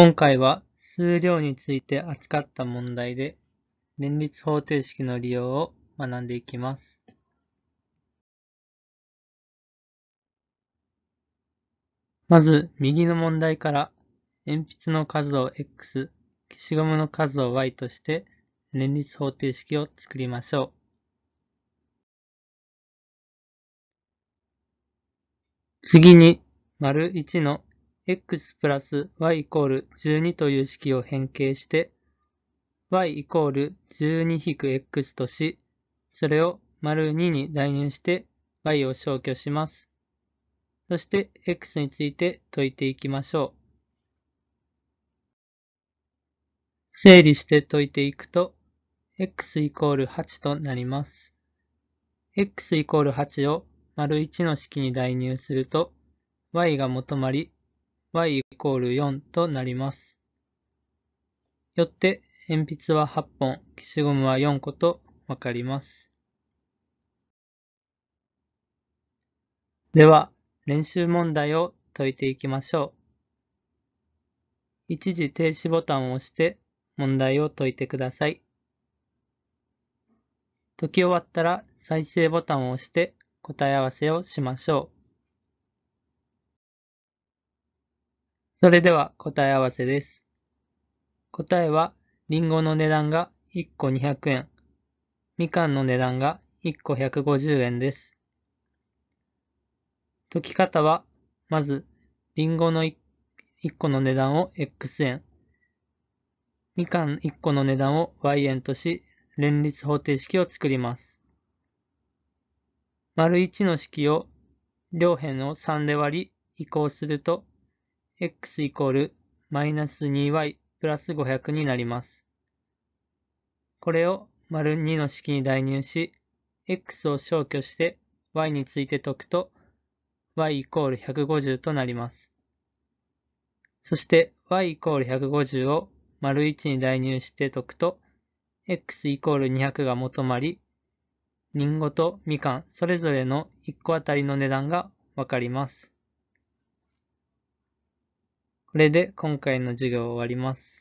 今回は数量について扱った問題で連立方程式の利用を学んでいきます。まず右の問題から鉛筆の数を x、消しゴムの数を y として連立方程式を作りましょう。次に、丸1の x プラス y イコール12という式を変形して、y イコール12 x とし、それを丸2に代入して y を消去します。そして x について解いていきましょう。整理して解いていくと、x イコール8となります。x イコール8を丸1の式に代入すると、y が求まり、y イコール4となります。よって、鉛筆は8本、消しゴムは4個とわかります。では、練習問題を解いていきましょう。一時停止ボタンを押して問題を解いてください。解き終わったら再生ボタンを押して答え合わせをしましょう。それでは答え合わせです。答えは、りんごの値段が1個200円、みかんの値段が1個150円です。解き方は、まず、りんごの 1, 1個の値段を X 円、みかん1個の値段を Y 円とし、連立方程式を作ります。丸1の式を両辺を3で割り移行すると x イコールマイナス 2y プラス500になります。これを丸2の式に代入し、x を消去して y について解くと、y イコール150となります。そして y イコール150を丸1に代入して解くと、x イコール200が求まり、りんごとみかんそれぞれの1個あたりの値段がわかります。これで今回の授業を終わります。